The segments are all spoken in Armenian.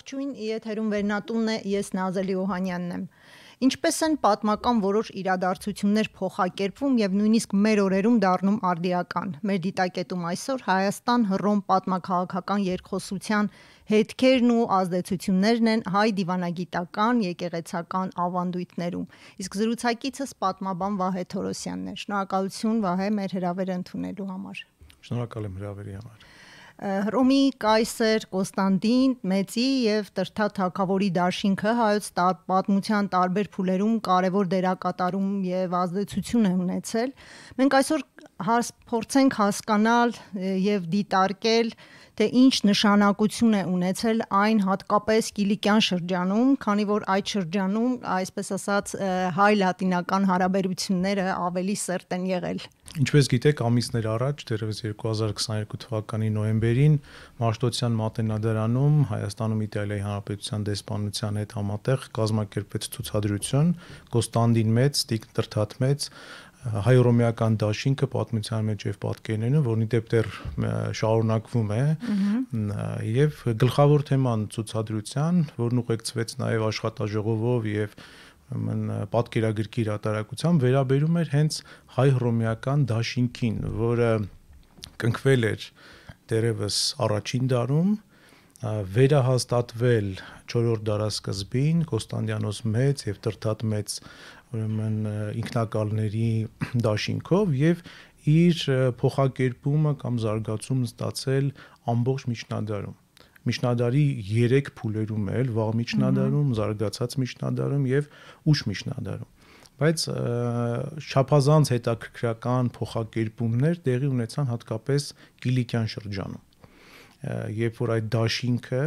Ողջույն, եթերում վերնատունն է, ես Նազելի Օհանյանն եմ։ Ինչպես են պատմական որոշ իրադարձություններ փոխակերպվում եւ նույնիսկ մեր օրերում դառնում արդիական։ Մեր դիտակետում այսօր Հայաստան-Հռոմ պատմաքաղաքական երկխոսության հետքերն ու ազդեցություններն են հայ դիվանագիտական եկեղեցական ավանդույթներում։ Իսկ զրուցակիցս պատմաբան Վահե Թորոսյանն է։ Շնորհակալություն Վահե մեր հրավերը ընդունելու համար։ Շնորհակալ եմ հրավերի համար։ Հռոմի կայսեր Կոստանդին Մեծի եւ Տրթա Թագավորի դաշինքը հայոց պատմության տարբեր փուլերում կարևոր դերակատարում եւ ազդեցություն է ունեցել։ Մենք այսօր հաս, փորձենք հասկանալ եւ դիտարկել թե ինչ նշանակություն է ունեցել այն հատկապես Կիլիկյան շրջանում, քանի որ այդ շրջանում, այսպես ասած, հայ-լատինական հարաբերությունները ավելի սերտ են եղել։ Ինչպես գիտեք, ամիսներ առաջ, դեռևս 2022 թվականի նոյեմբերին Մաշտոցյան Մատենադարանում Հայաստանում Իտալիայի Հանրապետության դեսպանության հետ համատեղ կազմակերպեց ցուցադրություն Կոստանդին մեծ, Տիկ Տրթատ մեծ հայ-ռոմեական դաշինքը պատմության մեջ եւ պատկերներն, որնի դեպ դեռ շարունակվում է, եւ գլխավոր թեման ցուցադրության, որն ուղեկցվեց նաեւ աշխատաժողովով եւ և ըմն պատկերագրքի հրատարակությամբ վերաբերում էր հենց հայ-հռոմեական դաշինքին, որը կնքվել էր դերևս առաջին դարում վերահաստատվել 4-րդ դարաշրջին Կոստանդիանոս մեծ եւ Տրդատ մեծ ուրեմն ինքնակալների դաշինքով եւ իր փոխակերպումը կամ զարգացումը ստացել ամբողջ միջնադարում միջնադարի 3 փուլերում էլ՝ վաղ միջնադարում, զարգացած միջնադարում եւ ուշ միջնադարում բայց շափազանց հետաքրքրական փոխակերպումներ տեղի ունեցան հատկապես Կիլիկյան շրջանում։ Երբ որ այդ դաշինքը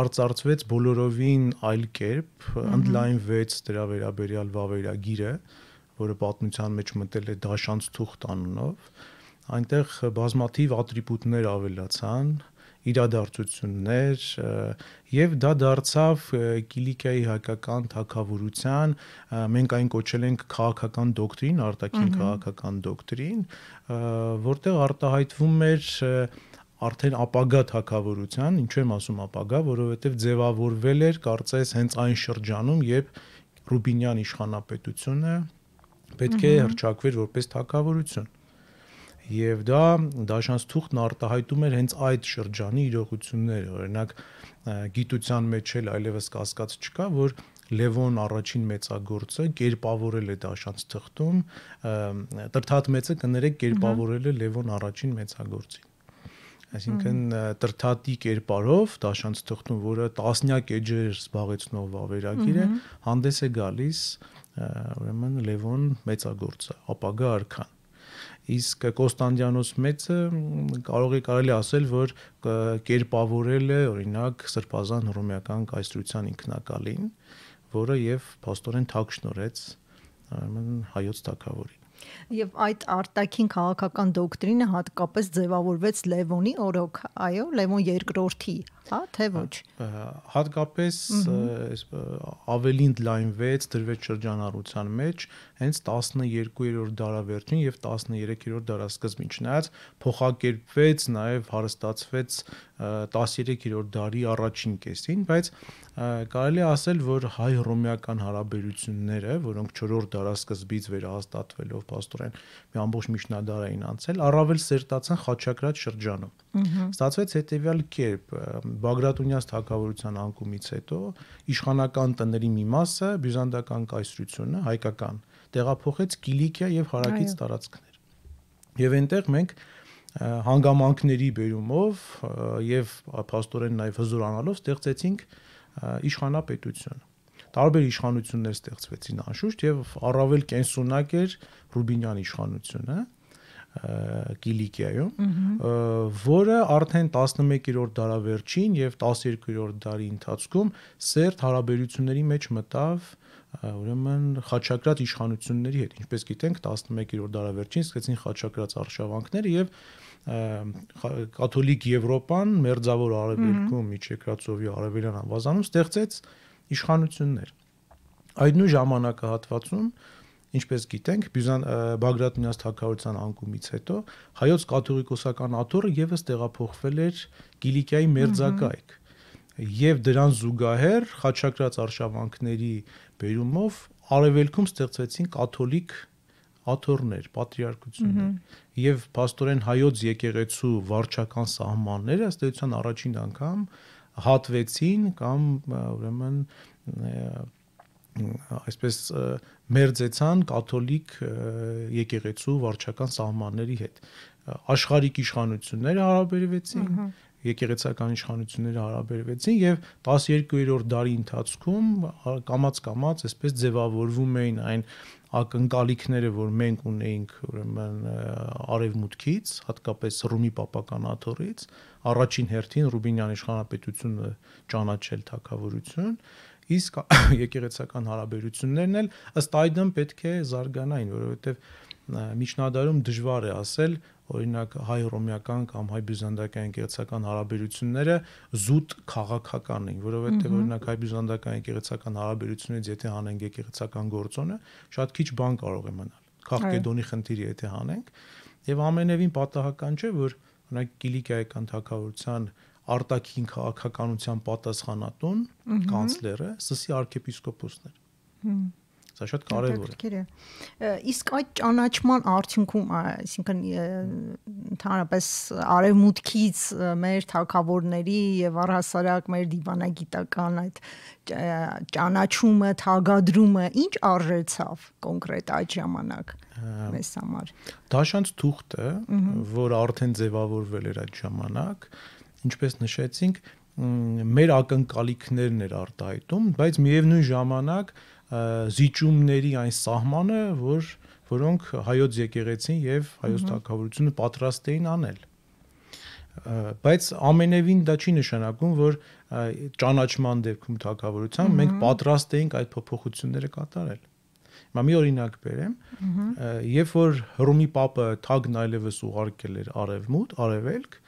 արծարծվեց բոլորովին այլ կերպ, ընդլայնվեց դրա վերաբերյալ վավերագիրը, որը պատմության մեջ մտել է դաշանց թուղթ անունով, այնտեղ բազմաթիվ ատրիբուտներ ավելացան, իրադարձություններ եւ դա դարձավ Կիլիկիայի հայկական թակավորության մենք այն կոչել ենք քաղաքական դոկտրին, արտաքին քաղաքական դոկտրին, որտեղ արտահայտվում էր արդեն ապագա թակավորության, ինչու եմ ասում ապագա, որովհետև ձևավորվել էր կարծես հենց այն շրջանում, երբ Ռուբինյան իշխանապետությունը պետք է հրճակվեր որպես թակավորություն։ Եվ դա դաշնց թուղթն արտահայտում էր հենց այդ շրջանի իրողությունները, օրինակ գիտության մեջ էլ այլևս կասկած չկա, որ Լևոն առաջին մեծագործը կերպավորել է դաշնց թղթում, Տրթատ մեծը կներեք կերպավորել է Լևոն առաջին մեծագործին այսինքն տրթատի կերպարով դաշանց թղթում, որը տասնյակ էջեր զբաղեցնող վավերագիր է, հանդես է գալիս ուրեմն Լևոն մեծագործը, ապագա արքան իսկ Կոստանդիանոս մեծը կարող է կարելի ասել, որ կերպավորել է օրինակ Սրբազան հռոմեական կայսրության ինքնակալին, որը եւ աստորեն թակ շնորեց հայոց թակավորին Եվ այդ արտաքին քաղաքական դոկտրինը հատկապես ձևավորվեց Լևոնի օրոք, այո, Լևոն II-ի հա, թե հա, ոչ։ Հատկապես ավելին լայնվեց, դրվեց շրջանառության մեջ հենց 12-րդ դարավերջին եւ 13-րդ դարասկզբին։ Չնայած փոխակերպվեց նաեւ հարստացվեց 13-րդ դարի առաջին կեսին, բայց կարելի ասել, որ հայ-ռոմեական հարաբերությունները, որոնք 4-րդ դարասկզբից վերահաստատվելով աստորեն մի ամբողջ միջնադար էին անցել, առավել սերտացան Խաչակրաց շրջանում Ստացվեց հետեւյալ կերպ. Բագրատունյաց թակավորության անկումից հետո իշխանական տների մի մասը բյուզանդական կայսրությունը հայկական տեղափոխեց Կիլիկիա եւ հարակից տարածքներ։ Եվ այնտեղ մենք հանգամանքների բերումով եւ աստորեն նաեւ հզորանալով ստեղծեցինք իշխանապետություն տարբեր իշխանություններ ստեղծվեցին անշուշտ եւ առավել կենսունակ էր Ռուբինյան իշխանությունը, Կիլիկիայում, որը արդեն 11-րդ դարավերջին եւ 12-րդ դարի ընթացքում սերտ հարաբերությունների մեջ մտավ ուրեմն խաչակրաց իշխանությունների հետ։ Ինչպես գիտենք, 11-րդ դարավերջին սկսեցին խաչակրաց արշավանքները եւ կաթոլիկ Եվրոպան մերձավոր արևելքում միջեկրածովի արևելյան ավազանում ստեղծեց իշխանություններ։ Այդ նույն ժամանակահատվածում Ինչպես գիտենք, Բյուզան Բագրատինաս թակավորության անկումից հետո հայոց կաթողիկոսական աթոռը եւս տեղափոխվել էր Կիլիկիայի մերձակայք։ Եվ դրան զուգահեռ խաչակրած արշավանքների բերումով արևելքում ստեղծվեցին կաթոլիկ աթոռներ, պատրիարքություններ եւ աստորեն հայոց եկեղեցու վարչական սահմանները ըստ էության առաջին անգամ հատվեցին կամ ուրեմն այսպես մերձեցան կաթոլիկ եկեղեցու վարչական սահմանների հետ աշխարհիկ իշխանությունները հարաբերվեցին եկեղեցական իշխանությունները հարաբերվեցին եւ 12-րդ դարի ընթացքում կամած-կամած այսպես ձևավորվում էին այն ակնկալիքները, որ մենք ունենք ուրեմն արևմուտքից, հատկապես Ռումի Պապական աթորից, առաջին հերթին Ռուբինյան իշխանապետությունը ճանաչել թակավորություն, իսկ եկեղեցական հարաբերություններն էլ ըստ այդմ պետք է զարգանային, որովհետև միջնադարում դժվար է ասել, օրինակ հայ-ռոմեական կամ հայ-բյուզանդական եկեղեցական հարաբերությունները զուտ քաղաքական են, որովհետև օրինակ հայ-բյուզանդական եկեղեցական հարաբերությունից եթե հանենք եկեղեցական գործոնը, շատ քիչ բան կարող է մնալ։ Քաղկեդոնի խնդիրը եթե հանենք, եւ ամենևին պատահական չէ, որ օրինակ Կիլիկիայական թակավորության արտաքին քաղաքականության պատասխանատուն կանցլերը Սսի arczepiskoposն էր։ Սա շատ կարևոր է։ Իսկ այդ ճանաչման արդյունքում, այսինքն ընդհանրապես արևմուտքից մեր թակավորների եւ առհասարակ մեր դիվանագիտական այդ ճանաչումը, թագադրումը ինչ արժեցավ կոնկրետ այդ ժամանակ մեզ համար։ Դաշանց թուղթը, որ արդեն ձևավորվել էր այդ ժամանակ, ինչպես նշեցինք, մեր ակնկալիքներն էր արտահայտում, բայց միևնույն ժամանակ զիջումների այն սահմանը, որ որոնք հայոց եկեղեցին եւ հայոց թակավորությունը պատրաստ էին անել բայց ամենևին դա չի նշանակում որ ճանաչման դեպքում թակավորության մենք պատրաստ էինք այդ փոփոխությունները կատարել Հիմա մի օրինակ բերեմ։ Երբ որ Հռոմի Պապը թագն այլևս ուղարկել էր արևմուտ, արևելք,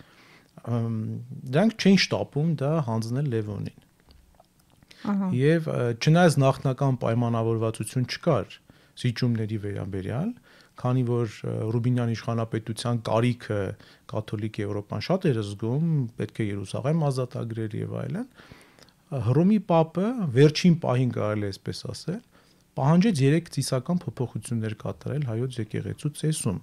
դրանք չէին շտապում դա հանձնել Լևոնին։ Ահա։ Եվ չնայած նախնական պայմանավորվածություն չկար զիջումների վերաբերյալ, քանի որ Ռուբինյան իշխանապետության կարիքը կաթոլիկ Եվրոպան շատ էր զգում, պետք է Երուսաղեմ ազատագրել եւ այլն, Հռոմի Պապը վերջին պահին կարելի է այսպես ասել, պահանջեց երեք ծիսական փոփոխություններ կատարել հայոց եկեղեցու ծեսում,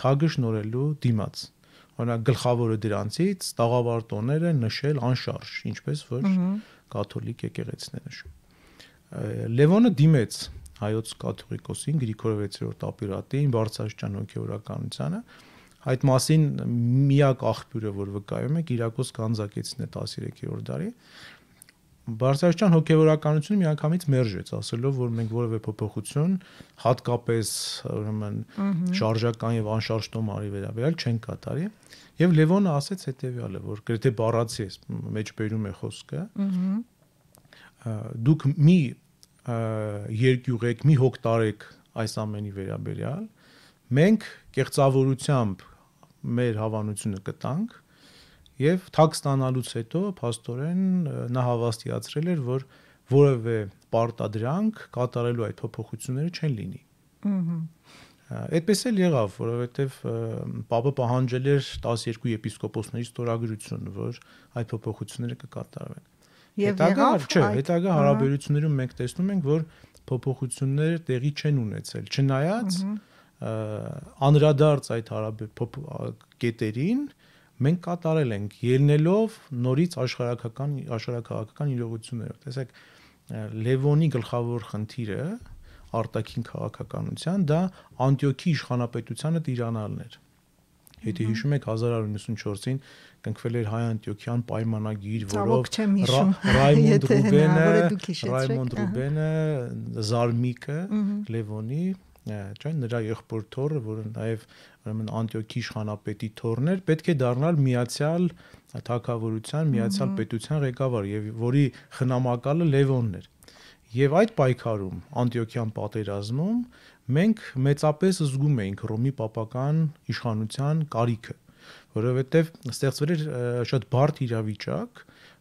թագը շնորելու դիմաց։ Ահա օրինակ գլխավորը դրանցից տաղավարտոները նշել անշարժ, ինչպես որ կաթոլիկ եկեղեցիները նշում։ Լևոնը դիմեց հայոց կաթողիկոսին Գրիգոր 6-րդ ապիրատին բարձրաստիճան հոգեորականությանը այդ մասին միակ աղբյուրը որ վկայում է Կիրակոս Կանզակեցին է 13-րդ դարի Բարսայության հոգևորականությունը միանգամից մերժեց, ասելով, որ մենք որևէ փոփոխություն, հատկապես ուրեմն շարժական եւ անշարժ տոմարի վերաբերյալ չենք կատարի։ Եվ Լևոնը ասաց հետեւյալը, որ գրեթե բառացի է մեջբերում է խոսքը։ Դուք մի երկյուղեք, մի հոգ տարեք այս ամենի վերաբերյալ։ Մենք կեղծավորությամբ մեր հավանությունը կտանք, եւ թագ ստանալուց հետո աստորեն նա հավաստիացրել էր, որ որևէ պարտադրանք կատարելու այդ փոփոխությունները չեն լինի։ Ահա Այդպես էլ եղավ, որովհետև Պապը պահանջել էր 12 եպիսկոպոսների ստորագրություն, որ այդ փոփոխությունները կկատարվեն։ Եվ հետագա, չէ, հետագա հարաբերություններում մենք տեսնում ենք, որ փոփոխությունները տեղի չեն ունեցել, չնայած անրադարձ այդ հարաբեր կետերին մենք կատարել ենք ելնելով նորից աշխարհական աշխարհակաղակական իրողություններով տեսեք լևոնի գլխավոր խնդիրը արտաքին քաղաքականության դա անտիոքի իշխանապետությանը տիրանալն էր Եթե հիշում եք 1194-ին կնքվել էր հայ-անտիոքյան պայմանագիր, որով Ռայմոնդ Ռուբենը, Ռայմոնդ Ռուբենը, Զարմիկը, Լևոնի չէ նրա եղբոր թորը, որը նաև ուրեմն Անտիոքի իշխանապետի թորն էր, պետք է դառնալ միացյալ թակավորության, միացյալ պետության ղեկավար եւ որի խնամակալը Լևոնն էր։ Եվ այդ պայքարում Անտիոքյան պատերազմում մենք մեծապես զգում էինք Ռոմի պապական իշխանության կարիքը, որովհետեւ ստեղծվել էր շատ բարդ իրավիճակ,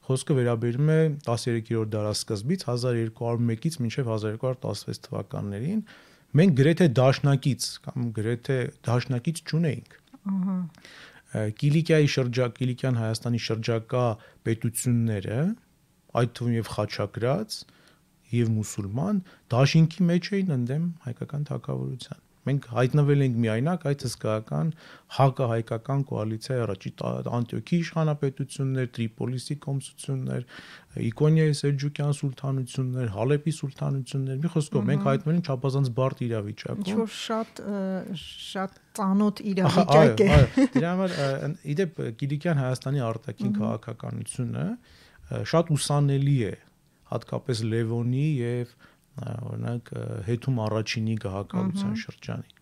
խոսքը վերաբերում է 13-րդ դարաշրջանից 1201-ից մինչև 1216 թվականներին, մենք գրեթե դաշնակից կամ գրեթե դաշնակից ճունեինք։ Ահա։ Կիլիկիայի շրջակ, Կիլիկյան Հայաստանի շրջակա պետությունները, այդ թվում եւ Խաչակրաց, եւ մուսուլման դաշինքի մեջ էին ընդդեմ հայկական թակավորության։ Մենք հայտնվել ենք միայնակ այդ հսկայական հակահայկական կոալիցիայի առաջի Անտիոքի իշխանապետություններ, Տրիպոլիսի կոմսություններ, Իկոնիայի Սելջուկյան սուլթանություններ, Հալեպի սուլթանություններ։ Մի խոսքով մենք հայտնվել ենք չափազանց բարդ իրավիճակում։ Ինչ որ շատ շատ ծանոթ իրավիճակ է։ Այո, դրա համար իդեպ Կիլիկյան Հայաստանի արտաքին քաղաքականությունը շատ ուսանելի է հատկապես Լևոնի եւ օրինակ հետում առաջինի գահակալության շրջանի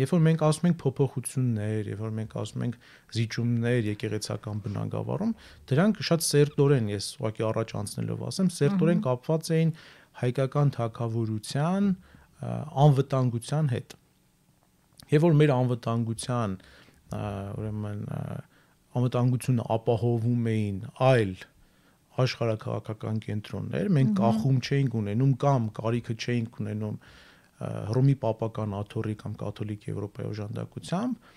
երբ որ մենք ասում ենք փոփոխություններ, երբ որ մենք ասում ենք զիջումներ եկեղեցական բնագավառում, դրանք շատ սերտորեն, ես ուղղակի առաջ անցնելով ասեմ, սերտորեն կապված էին հայկական թակավորության անվտանգության հետ։ Եվ որ մեր անվտանգության, ուրեմն անվտանգությունը ապահովում էին այլ աշխարհակաղակական կենտրոններ, մենք կախում չէինք ունենում կամ կարիքը չէինք ունենում Հռոմի Պապական Աթորի կամ Կաթոլիկ Եվրոպայի օժանդակությամբ,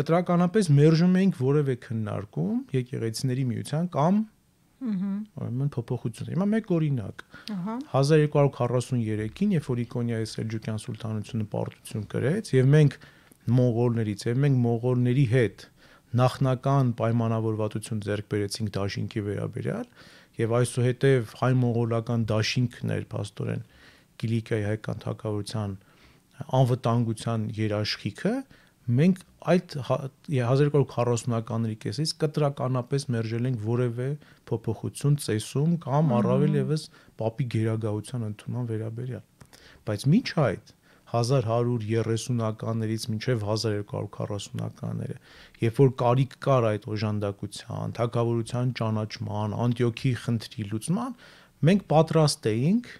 կտրականապես մերժում էինք որևէ քննարկում եկեղեցիների միության կամ ուրեմն փոփոխություն։ Հիմա մեկ օրինակ։ 1243-ին, երբ որ Իկոնիայի Սելջուկյան սուլտանությունը պարտություն կրեց եւ մենք մոնղոլներից եւ մենք մոնղոլների հետ նախնական պայմանավորվածություն ձեռք բերեցինք դաշինքի վերաբերյալ, եւ այսուհետեւ հայ-մոնղոլական դաշինքներ աստորեն Կիլիկիայի հայկական թակավորության անվտանգության երաշխիքը մենք այդ 1240-ականների հա, կեսից կտրականապես մերժել ենք որևէ փոփոխություն ծեսում կամ առավել եւս պապի գերագահության ընդունման վերաբերյալ բայց միջ այդ 1130-ականներից մինչև 1240-ականները, երբ որ կարիք կար այդ օժանդակության, թակավորության ճանաչման, Անտիոքի խնդրի լուծման, մենք պատրաստ էինք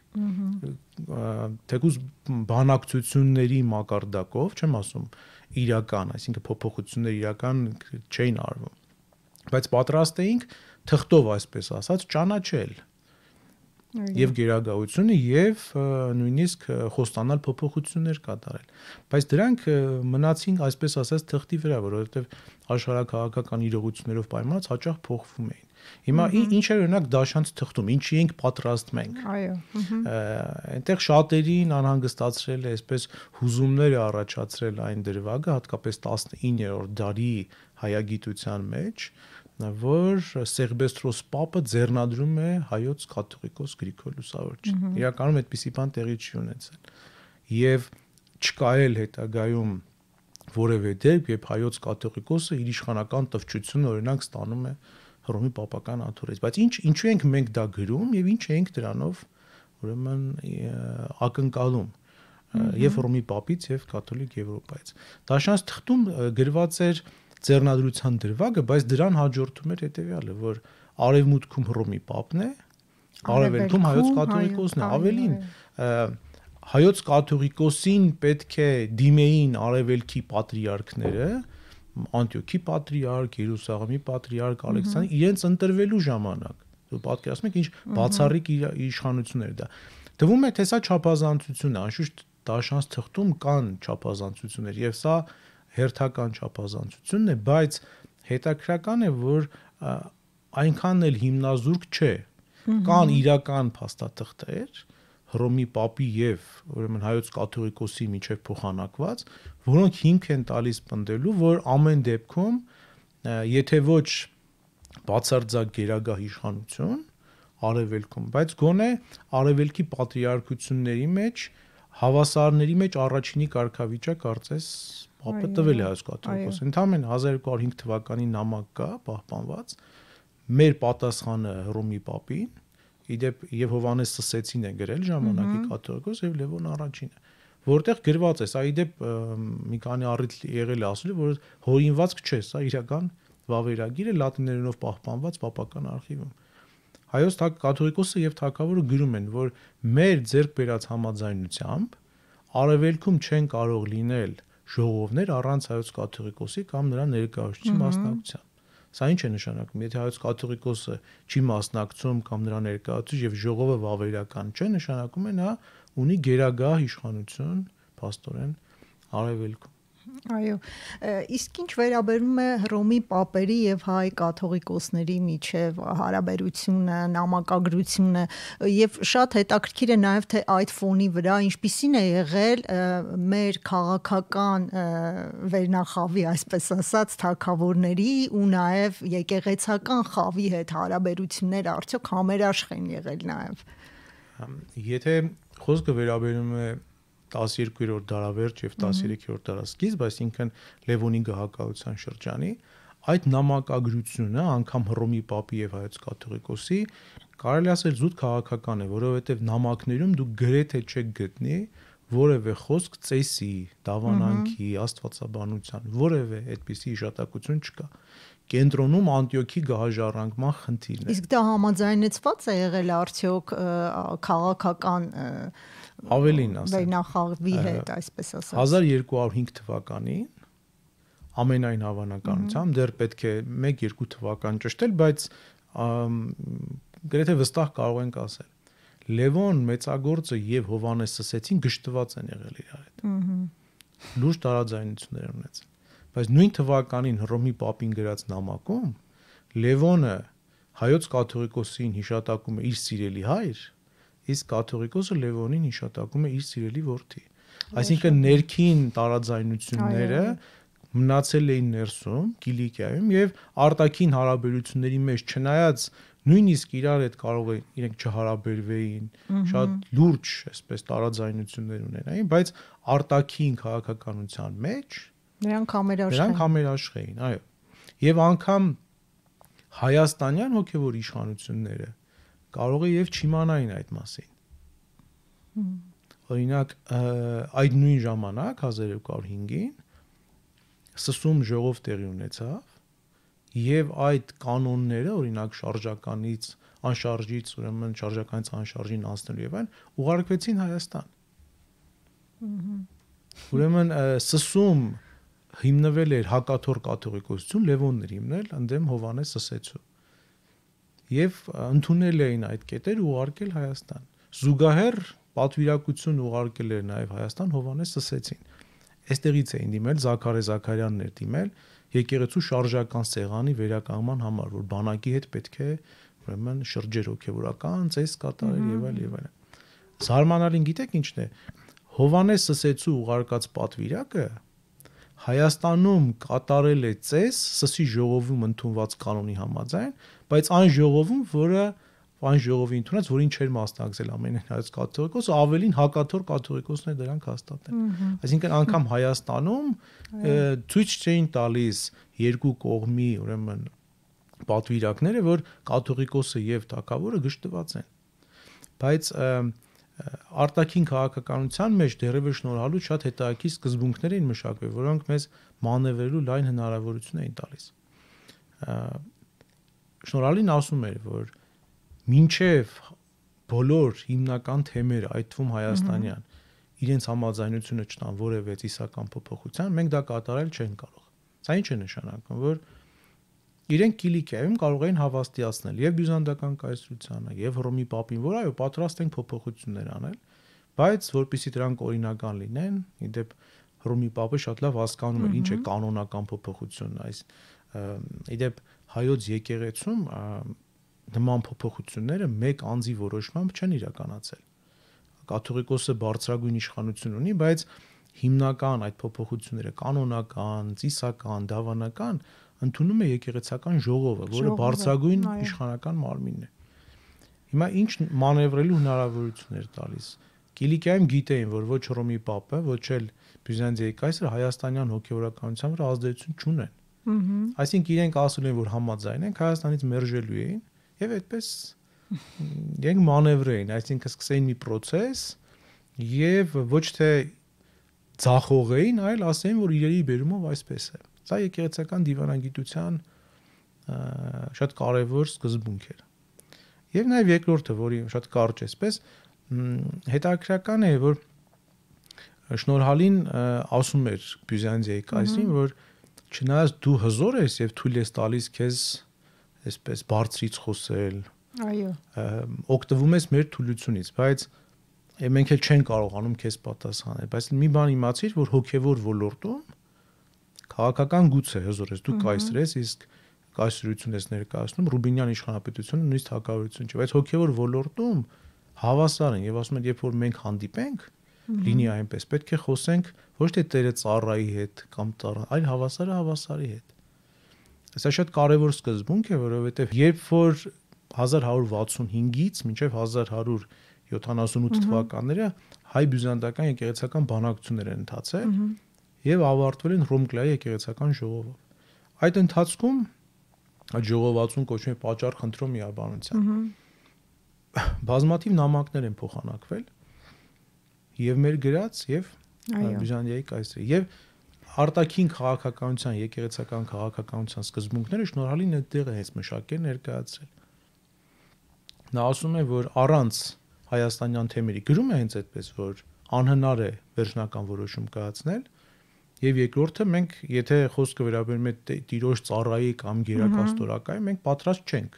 թեկուզ բանակցությունների մակարդակով, չեմ ասում, իրական, այսինքն փոփոխություններ իրական չէին արվում բայց պատրաստ էինք թղթով այսպես ասած ճանաչել եւ գերագահությունը եւ նույնիսկ խոստանալ փոփոխություններ կատարել բայց դրանք մնացին այսպես ասած թղթի վրա որովհետեւ աշխարհակաղակական իրողություններով պայմանած հաճախ փոխվում էին Հիմա ինչ է օրինակ դաշանց թղթում, ինչի ենք պատրաստ մենք։ Այո։ Այնտեղ շատերին անհանգստացրել է, այսպես հուզումներ է առաջացրել այն դրվագը, հատկապես 19-րդ դարի հայագիտության մեջ, որ Սերբեստրոս Պապը ձեռնադրում է հայոց կաթողիկոս Գրիգոր Լուսավորչին։ Իրականում այդպիսի բան տեղի չի ունեցել։ Եվ չկա էլ հետագայում որևէ դեպք, երբ հայոց կաթողիկոսը իր իշխանական տվչությունը օրինակ ստանում է Հռոմի Պապական աթորից, բայց ինչ ինչու ենք մենք դա գրում եւ ինչ ենք դրանով ուրեմն ակնկալում եւ Հռոմի Պապից եւ Կաթոլիկ Եվրոպայից։ Դա շանս թղթում գրված էր և, ձեռնադրության դրվագը, բայց դրան հաջորդում էր հետեւյալը, որ արևմուտքում Հռոմի papն է, արևելքում հայոց կաթողիկոսն է, ավելին հայոց կաթողիկոսին պետք է դիմեին արևելքի պատրիարքները, Անտիոքի պատրիարք, Երուսաղեմի պատրիարք Ալեքսանդր իրենց ընտրվելու ժամանակ։ Դու պատկերացնում եք ինչ բացառիկ իշխանություն էր դա։ Թվում է թե սա չափազանցություն է, անշուշտ դաշնաց թղթում կան չափազանցություններ եւ սա հերթական չափազանցությունն է, բայց հետաքրական է, որ այնքան էլ հիմնազուրկ չէ։ Կան իրական փաստաթղթեր Հռոմի Պապի եւ ուրեմն հայոց կաթողիկոսի միջև փոխանակված, որոնք հիմք են տալիս պնդելու, որ ամեն դեպքում եթե ոչ բացարձակ գերագա իշխանություն արևելքում, բայց գոնե արևելքի պատրիարքությունների մեջ հավասարների մեջ առաջինի կարգավիճակ կարծես Պապը տվել է հայոց կաթողիկոս։ Ընդամենը 1205 թվականի նամակ կա պահպանված մեր պատասխանը Հռոմի Պապին։ Իդեպ եւ Հովանես Սսեցին է գրել ժամանակի կաթողիկոս եւ Լևոն առաջինը որտեղ գրված է սա իդեպ մի քանի առիթ եղել է ասել որ հորինվածք չէ սա իրական վավերագիրը լատիներենով պահպանված պապական արխիվում հայոց կաթողիկոսը եւ թակավորը գրում են որ մեր ձեռք բերած համաձայնությամբ արևելքում չեն կարող լինել ժողովներ առանց հայոց կաթողիկոսի կամ նրա ներկայացուցիչ մասնակցության։ Սա ինչ է նշանակում։ Եթե հայոց կաթողիկոսը չի մասնակցում կամ նրա ներկայացուցիչ եւ ժողովը վավերական չէ, նշանակում է նա ունի գերագահ իշխանություն, աստորեն արևելքում։ Այո։ Իսկ ինչ վերաբերում է Հռոմի Պապերի եւ հայ կաթողիկոսների միջև հարաբերությունը, նամակագրությունը եւ շատ հետաքրքիր է նաեւ թե այդ ֆոնի վրա ինչպիսին է եղել մեր քաղաքական վերնախավի, այսպես ասած, թակավորների ու նաեւ եկեղեցական խավի հետ հարաբերությունները արդյոք համերաշխ են եղել նաեւ։ Եթե խոսքը վերաբերում է 12-րդ դարավերջ եւ 13-րդ դարասկիզբ, այս ինքն Լևոնի գահակալության շրջանի այդ նամակագրությունը անգամ Հռոմի Պապի եւ հայոց կաթողիկոսի կարելի ասել զուտ քաղաքական է, որովհետեւ նամակներում դու գրեթե չեք գտնի որևէ խոսք ծեսի, դավանանքի, աստվածաբանության, որևէ այդպիսի հիշատակություն չկա կենտրոնում Անտիոքի գահաժառանգման խնդիրն է։ Իսկ դա համաձայնեցված է եղել արդյոք քաղաքական և ավելին ասեմ վերնախաղի հետ այսպես ասած 1205 թվականին ամենայն հավանականությամբ դեռ պետք է 1-2 թվական ճշտել բայց գրեթե վստահ կարող ենք ասել Լևոն Մեծագործը եւ Հովանես Սսեցին գշտված են եղել իրար հետ։ Ուհ։ Լուրջ տարաձայնություններ ունեցել։ Բայց նույն թվականին Հռոմի Պապին գրած նամակում Լևոնը հայոց կաթողիկոսին հիշատակում է իր սիրելի հայր, իսկ կաթողիկոսը Լևոնին հիշատակում է իր սիրելի որդի։ Այսինքն ներքին տարաձայնությունները մնացել էին ներսում Կիլիկիայում եւ արտաքին հարաբերությունների մեջ չնայած նույնիսկ իրար հետ կարող էին իրենք չհարաբերվեին շատ լուրջ այսպես տարաձայնություններ ունենային բայց արտաքին քաղաքականության մեջ նրանք համերաշխ նրանք համերաշխ էին այո եւ անգամ հայաստանյան հոգեվոր իշխանությունները կարող է եւ չիմանային այդ մասին։ Օրինակ այդ նույն ժամանակ 1205-ին սսում ժողով տեղի ունեցավ եւ այդ կանոնները օրինակ շարժականից անշարժից ուրեմն շարժականից անշարժին անցնելու եւ այլն ուղարկվեցին Հայաստան։ Ուրեմն սսում հիմնվել էր հակաթոր կաթողիկոսություն Լևոնն էր հիմնել ընդդեմ Հովանես Սսեցու եւ ընդունել էին այդ կետերը ուղարկել Հայաստան։ Զուգահեռ պատվիրակություն ուղարկել էր նաեւ Հայաստան Հովանես Սսեցին։ Այստեղից էին դիմել Զաքարե Զաքարյանն էր դիմել եկեղեցու շարժական սեղանի վերականգնման համար, որ բանակի հետ պետք է ուրեմն շրջեր հոգեորական ծես կատարել եւ այլ եւ այլ։ Զարմանալին գիտեք ինչն է։ Հովանես Սսեցու ուղարկած պատվիրակը Հայաստանում կատարել է ծես սսի ժողովում ընդունված կանոնի համաձայն բայց այն ժողովում, որը այն ժողովի ընդունած, որին չեր մասնակցել ամենահայց կաթողիկոս, ավելին հակաթոր կաթողիկոսներ դրանք հաստատել։ Այսինքն անգամ Հայաստանում ցույց չէին տալիս երկու կողմի, ուրեմն պատվիրակները, որ կաթողիկոսը եւ թակավորը գժտված են։ Բայց արտաքին քաղաքականության մեջ դերևս շնորհալու շատ հետաքրքիր սկզբունքներ էին մշակվել, որոնք մեզ մանևրելու լայն հնարավորություն էին տալիս շնորհալին ասում էր, որ մինչև բոլոր հիմնական թեմերը, այդ թվում հայաստանյան, իրենց համաձայնությունը չտան որևէ իսական փոփոխության, մենք դա կատարել չեն կարող։ Սա ինչ է նշանակում, որ իրենք Կիլիկիայում կարող էին հավաստիացնել եւ բյուզանդական կայսրությանը, եւ Հռոմի Պապին, որ այո, պատրաստ ենք փոփոխություններ անել, բայց որpիսի դրանք օրինական լինեն, իդեպ Հռոմի Պապը շատ լավ հասկանում էր ինչ է կանոնական փոփոխությունը, այս իդեպ հայոց եկեղեցում նման փոփոխությունները մեկ անձի որոշմամբ չեն իրականացել։ Կաթողիկոսը բարձրագույն իշխանություն ունի, բայց հիմնական այդ փոփոխությունները կանոնական, ծիսական, դավանական ընդունում է եկեղեցական ժողովը, որը բարձրագույն իշխանական մարմինն է։ Հիմա ինչ մանևրելու հնարավորություններ տալիս։ Կիլիկիայում գիտեին, որ ոչ Ռոմի Պապը, ոչ էլ Բյուզանդիայի կայսրը հայաստանյան հոգևորականության վրա ազդեցություն չունեն։ Ահա։ Այսինքն իրենք ասում են, որ համաձայն են Հայաստանից մերժելու էին եւ այդպես իրենք մանևրեին, այսինքն սկսեին մի process եւ ոչ թե ցախողեին, այլ ասեին, որ իրերի բերումով այսպես է։ Սա եկեղեցական դիվանագիտության շատ կարևոր սկզբունք էր։ Եվ նաեւ երկրորդը, որի շատ կարճ է, այսպես հետաքրական է, որ շնորհալին ասում էր Բյուզանդիայի կայսին, որ mm -hmm չնայած դու հզոր ես եւ թույլ ես տալիս քեզ այսպես բարձրից խոսել։ Այո։ Օգտվում ես մեր թույլությունից, բայց մենք էլ չեն կարողանում քեզ պատասխանել, բայց մի բան իմացիր, որ հոգեվոր ոլորտում քաղաքական գույց է հզոր ես, դու կայսր ես, իսկ կայսրություն ես ներկայացնում Ռուբինյան իշխանապետությունը նույնիսկ հակավորություն չէ, բայց հոգեվոր ոլորտում հավասար են եւ ասում են, երբ որ մենք հանդիպենք, լինի այնպես։ Պետք է խոսենք ոչ թե Տերը ծառայի հետ կամ ծառան, այլ հավասարը հավասարի հետ։ Սա շատ կարևոր սկզբունք է, որովհետև երբ որ 1165-ից մինչև 1178 թվականները հայ բյուզանդական եկեղեցական բանակցություններ են ընթացել եւ ավարտվել են Ռոմկլայի եկեղեցական ժողովով։ Այդ ընթացքում այդ ժողովածուն կոչվում է պատճառ խնդրում միաբանության։ Բազմաթիվ նամակներ են փոխանակվել, եւ մեր գրած եւ Բյուզանդիայի կայսրի եւ արտաքին քաղաքականության, եկեղեցական քաղաքականության սկզբունքները շնորհալին այդտեղ է հենց մշակել ներկայացրել։ Նա ասում է, որ առանց հայաստանյան թեմերի գրում է հենց այդպես, որ անհնար է վերջնական որոշում կայացնել, Եվ երկրորդը մենք եթե խոսքը վերաբերում է տիրոջ ծառայի կամ գերակաստորակայի, մենք պատրաստ չենք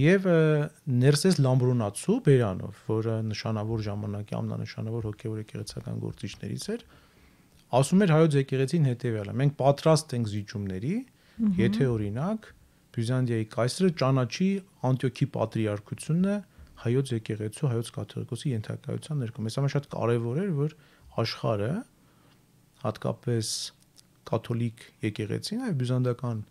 եւ ներսես Լամբրոնացու Բերանով, որը նշանավոր ժամանակի ամնանշանավոր հոգեոր եկեղեցական գործիչներից էր, ասում էր հայոց եկեղեցին հետեւյալը. մենք պատրաստ ենք զիջումների, եթե օրինակ Բյուզանդիայի կայսրը ճանաչի Անտիոքի պատրիարքությունը հայոց եկեղեցու, հայոց կաթողիկոսի ենթակայության ներքո։ Մեզ համար շատ կարեւոր էր, որ աշխարհը հատկապես կաթոլիկ եկեղեցին, այլ բյուզանդական եկեղեցին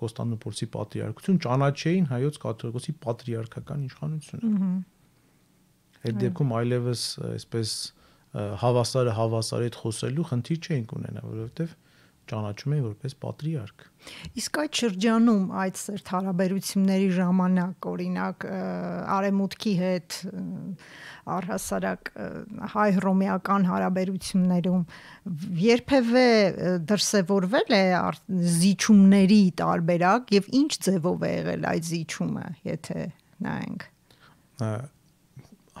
Կոստանդնուպոլսի պատրիարքություն ճանաչեին հայոց կաթողիկոսի պատրիարքական իշխանությունը։ Այդ դեպքում այլևս այսպես հավասարը հավասարի հետ խոսելու խնդիր չէինք ունենա, որովհետև ճանաչում էին որպես պատրիարք։ Իսկ այդ շրջանում այդ սերտ հարաբերությունների ժամանակ, օրինակ, արեմուտքի հետ առհասարակ հայ-ռոմեական հարաբերություններում երբևէ դրսևորվել է զիջումների տարբերակ եւ ինչ ձևով է եղել այդ զիջումը, եթե նայենք։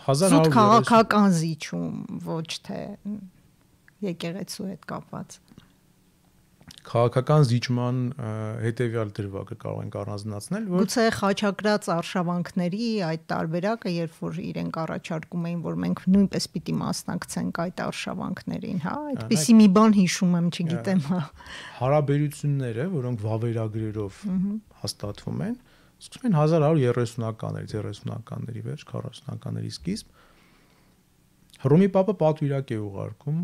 1100 Զուտ քաղաքական զիջում, ոչ թե եկեղեցու հետ կապված քաղաքական զիջման հետեւյալ դրվագը կարող ենք առանձնացնել, որ գուցե խաչակրած արշավանքների այդ տարբերակը, երբ որ իրենք առաջարկում էին, որ մենք նույնպես պիտի մասնակցենք այդ արշավանքներին, հա, այդպիսի մի բան հիշում եմ, չգիտեմ, հա։ Հարաբերությունները, որոնք վավերագրերով հաստատվում են, սկսում են 1130-ականներից, 30-ականների վերջ, 40-ականների սկիզբ։ Հռոմի Պապը պատվիրակ է ուղարկում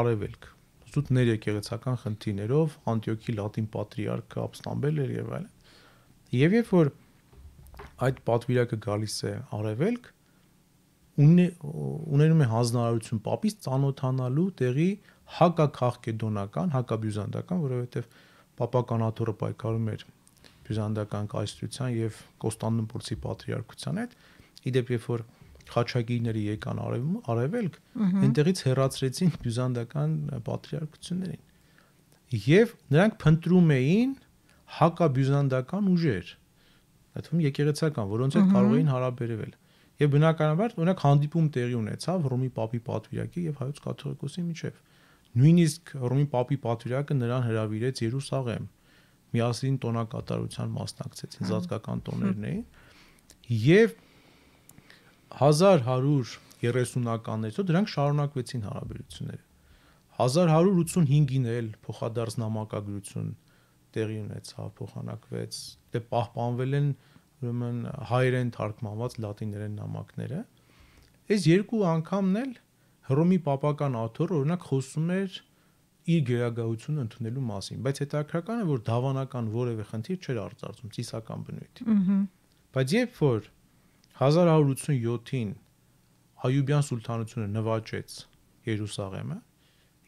արևելք զուտներ եկեղեցական խնդիրներով Անտիոքի լատին պատրիարքը ապստամբել էր եւ այլն։ Եվ երբ որ այդ պատվիրակը գալիս է արևելք, ունենում է հանձնարարություն papis ծանոթանալու տեղի հակակախկեդոնական, հակաբյուզանդական, որովհետեւ պապական աթորը պայքարում էր բյուզանդական կայսրության եւ Կոստանդնուպոլսի պատրիարքության հետ։ Իդեպ երբ որ խաչակիրները եկան արևում, արևելք, այնտեղից հերացրեցին բյուզանդական պատրիարքություններին։ Եվ նրանք փնտրում էին հակաբյուզանդական ուժեր, այդվում եկեղեցական, որոնց հետ կարող էին հարաբերվել։ Եվ բնականաբար օրինակ հանդիպում տեղի ունեցավ Ռոմի Պապի պատվիրակի եւ հայոց կաթողիկոսի միջև։ Նույնիսկ Ռոմի Պապի պատվիրակը նրան հրավիրեց Երուսաղեմ։ Միասին տոնակատարության մասնակցեցին, զազգական տոներն էին։ Եվ 1130-ականներից դրանք շարունակվեցին հարաբերությունները 1185-ին էլ փոխադարձ նամակագրություն տեղի ունեցավ, փոխանակվեց, դե պահպանվել են ուրեմն հայերեն թարգմանված լատիներեն նամակները։ Այս երկու անգամն էլ Հռոմի Պապական Աթորը օրինակ խոսում էր իր գերագահությունը ընդունելու մասին, բայց հետաքրքրական է, որ դավանական որևէ խնդիր չէր արձարծում ցիսական բնույթի։ Բայց երբ որ 1187-ին Հայուբյան սուլթանությունը նվաճեց Երուսաղեմը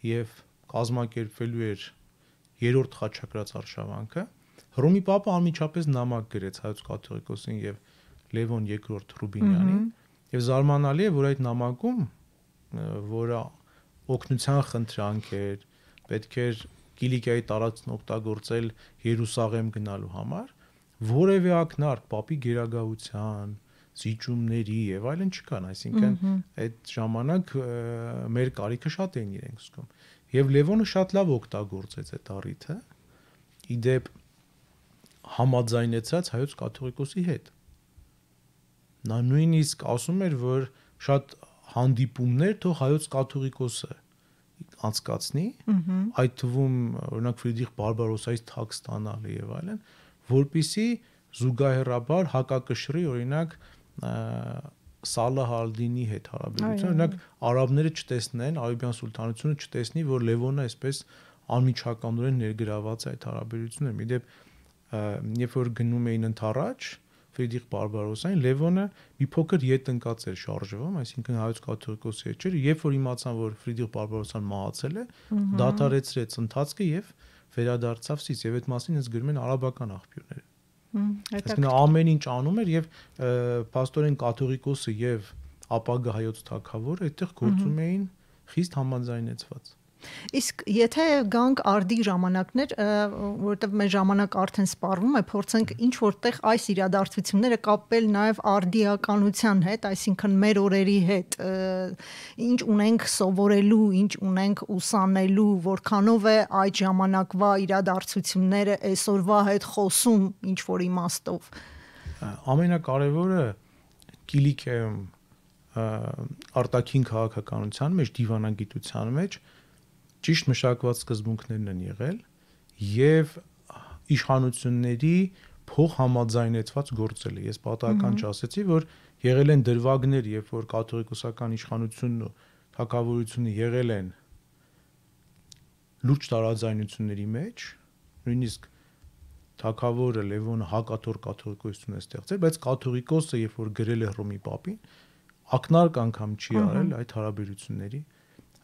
եւ կազմակերպվելու էր երրորդ խաչակրաց արշավանքը Հռոմի Պապը անմիջապես նամակ գրեց հայոց կաթողիկոսին եւ Լևոն II Ռուբինյանին եւ զարմանալի է որ այդ նամակում որը օկնության խնդրանք էր պետք էր Կիլիկիայի տարածքն օգտագործել Երուսաղեմ գնալու համար որևէ ակնարկ Պապի գերագահության զիջումների եւ այլն չկան, այսինքն այդ ժամանակ մեր կարիքը շատ էին իրենք զգում։ Եվ Լևոնը շատ լավ օգտագործեց այդ առիթը։ Իդեպ համաձայնեցած հայոց կաթողիկոսի հետ։ Նա նույնիսկ ասում էր, որ շատ հանդիպումներ թող հայոց կաթողիկոսը անցկացնի, այդ թվում օրինակ Ֆրիդրիխ Բարբարոսայից թագ ստանալը եւ այլն, որբիսի զուգահեռաբար հակակշռի օրինակ Սալահ ալ-Դինի հետ հարաբերություն։ Օրինակ արաբները չտեսնեն, Արաբյան սուլտանությունը չտեսնի, որ Լևոնը այսպես անմիջականորեն ներգրաված է այդ հարաբերությունը։ Միդեպ երբ որ գնում էին ընթառաջ Ֆրիդրիխ Բարբարոսային, Լևոնը մի փոքր ետ ընկած էր շարժվում, այսինքն հայոց կաթողիկոսի հետ չէր, երբ որ իմացան, որ Ֆրիդրիխ Բարբարոսան մահացել է, դադարեցրեց ընթացքը եւ վերադարձավ Սիս, եւ այդ մասին ես գրում են արաբական աղբյուրները։ Այսինքն ամեն ինչ անում էր եւ Պաստորեն Կաթողիկոսը եւ ապագա հայոց թակավորը այդտեղ գործում էին խիստ համանձայնեցված։ Իսկ եթե գանք արդի ժամանակներ, որովհետև մեր ժամանակ արդեն սպառվում է, փորձենք ինչ որտեղ այս իրադարձությունները կապել նաև արդիականության հետ, այսինքն մեր օրերի հետ, ինչ ունենք սովորելու, ինչ ունենք ուսանելու, որքանով է այդ ժամանակվա իրադարձությունները այսօրվա հետ խոսում ինչ որ իմաստով։ Ամենակարևորը Կիլիկիայում արտաքին քաղաքականության մեջ, դիվանագիտության մեջ, մեջ ճիշտ մշակված սկզբունքներն են եղել եւ իշխանությունների փոխհամաձայնեցված գործելը։ Ես պատահական չասեցի, որ եղել են դրվագներ, երբ որ կաթողիկոսական իշխանությունն ու թակավորությունը եղել են լուրջ տարաձայնությունների մեջ, նույնիսկ թակավորը Լևոն հակաթոր կաթողիկոսություն է ստեղծել, բայց կաթողիկոսը երբ որ գրել է Հռոմի Պապին, ակնարկ անգամ չի արել այդ հարաբերությունների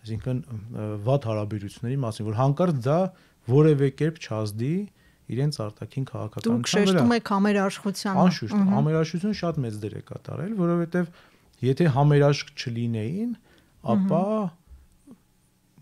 այսինքն վատ հարաբերությունների մասին, որ հանկարծ դա որևէ կերպ չազդի իրենց արտաքին քաղաքականության վրա։ Դուք շեշտում եք համերաշխությանը։ Անշուշտ, համերաշխությունը շատ մեծ դեր է կատարել, որովհետև եթե համերաշխ չլինեին, ապա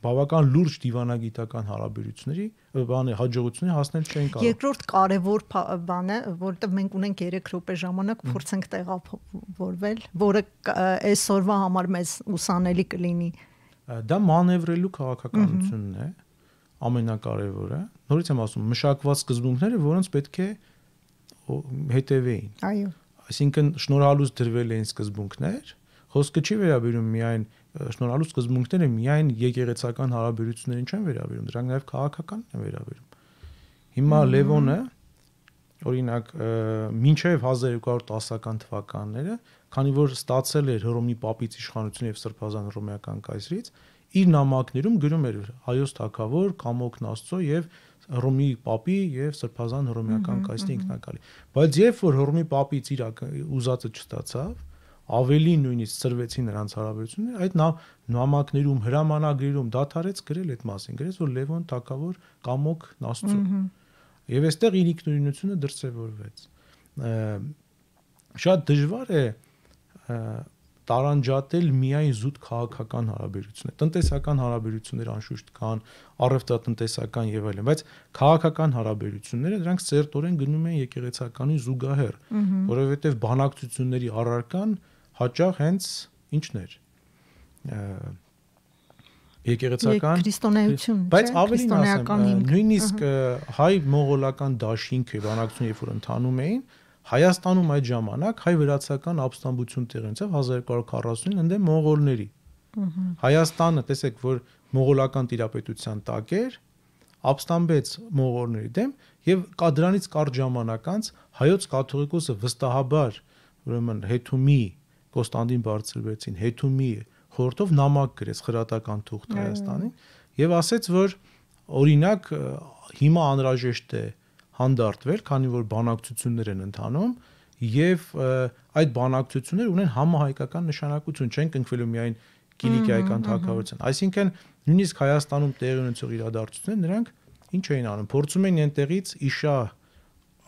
բավական լուրջ դիվանագիտական հարաբերությունների բանի հաջողությունը հասնել չեն կարող։ Երկրորդ կարևոր բանը, որտեղ մենք ունենք 3 րոպե ժամանակ փորձենք տեղափոխվել, որը այսօրվա համար մեզ ուսանելի կլինի։ Ա Դա մանևրելու քաղաքականությունն է ամենակարևորը։ Նորից եմ ասում, մշակված սկզբունքները, որոնց պետք է հետևեին։ Այո։ Այսինքն շնորհալուց դրվել էին սկզբունքներ, խոսքը չի վերաբերում միայն շնորհալու սկզբունքները միայն եկեղեցական հարաբերություններին չեն վերաբերում, դրանք նաև քաղաքականն են վերաբերում։ Հիմա Լևոնը mm -hmm օրինակ մինչև 1210-ական թվականները, քանի որ ստացել էր Հռոմի Պապից իշխանություն եւ Սրբազան Հռոմեական կայսրից, իր նամակներում գրում էր հայոց թակավոր Կամոկն Աստծո եւ Հռոմի Պապի եւ Սրբազան Հռոմեական կայսրի ինքնակալի։ Բայց երբ որ Հռոմի Պապից իր ուզածը չստացավ, ավելի նույնիսկ ծրվեցին նրանց հարաբերությունները այդ նա նամակներում հրամանագրերում դադարեց գրել այդ մասին գրեց որ Լևոն Թակավոր կամոք Նաստու Եվ այստեղ իր ինքնուրույնությունը դրսևորվեց։ Շատ դժվար է տարանջատել միայն զուտ քաղաքական հարաբերություններ։ Տնտեսական հարաբերություններ անշուշտ կան, առևտրատնտեսական եւ այլն, բայց քաղաքական հարաբերությունները դրանք ծերտորեն գնում են եկեղեցականի զուգահեռ, որովհետեւ բանակցությունների առարկան հաճախ հենց ինչներ եկեղեցական քրիստոնեություն, բայց ավելին ասեմ, նույնիսկ հայ մողոլական դաշինքը բանակցություն երբ որ ընթանում էին, Հայաստանում այդ ժամանակ հայ վերացական ապստամբություն տեղի ունեցավ 1240-ին ընդ մողոլների։ Հայաստանը, տեսեք, որ մողոլական տիրապետության տակ էր, ապստամբեց մողոլների դեմ եւ կադրանից կարճ ժամանակ անց հայոց կաթողիկոսը վստահաբար ուրեմն հեթումի Կոստանդին բարձրվեցին, հեթումի խորհրդով նամակ գրեց խրատական թուղթ Հայաստանին եւ ասաց, որ օրինակ հիմա անհրաժեշտ է հանդարտվել, քանի որ բանակցություններ են ընթանում եւ այդ բանակցությունները ունեն համահայկական նշանակություն, չեն կնքվելու միայն Կիլիկիայական թակավորության։ Այսինքն նույնիսկ Հայաստանում տեղի ունեցող իրադարձությունները նրանք ինչ էին անում, փորձում էին այնտեղից իշա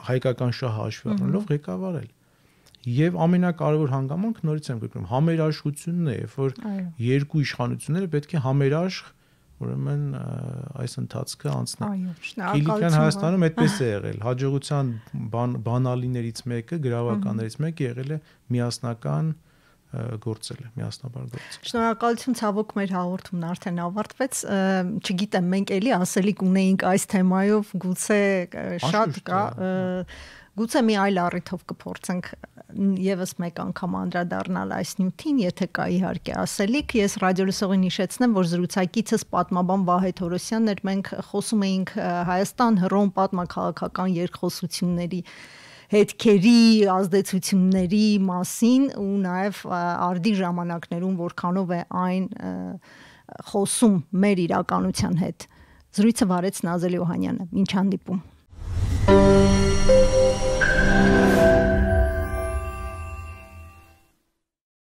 հայկական շահ հաշվառնելով ղեկավարել։ Եվ ամենակարևոր հանգամանք նորից եմ գրում համերաշխությունն է, երբ որ երկու իշխանությունները պետք է համերաշխ ուրեմն այս ընթացքը անցնի։ Այո, շնորհակալություն։ Քիլիկյան Հայաստանում այդպես է եղել։ Հաջողության բանալիներից մեկը, գրավականներից մեկը եղել է միասնական գործել է միասնաբար գործել։ Շնորհակալություն ցավոք մեր հաղորդումն արդեն ավարտվեց։ Չգիտեմ, մենք էլի ասելիք ունեինք այս թեմայով, գուցե շատ կա։ Ա, հա։ Գուցե մի այլ առիթով կփորձենք եւս մեկ անգամ անդրադառնալ այս նյութին, եթե կա իհարկե ասելիք։ Ես ռադիոլսողին հիշեցնեմ, որ զրուցակիցս պատմաբան Վահե Թորոսյանն էր, մենք խոսում էինք Հայաստան-Հռոմ պատմակաղաքական երկխոսությունների հետքերի ազդեցությունների մասին ու նաև արդի ժամանակներում որքանով է այն խոսում մեր իրականության հետ։ Զրույցը վարեց Նազելի Օհանյանը։ Ինչ հանդիպում։ Thank you Bye.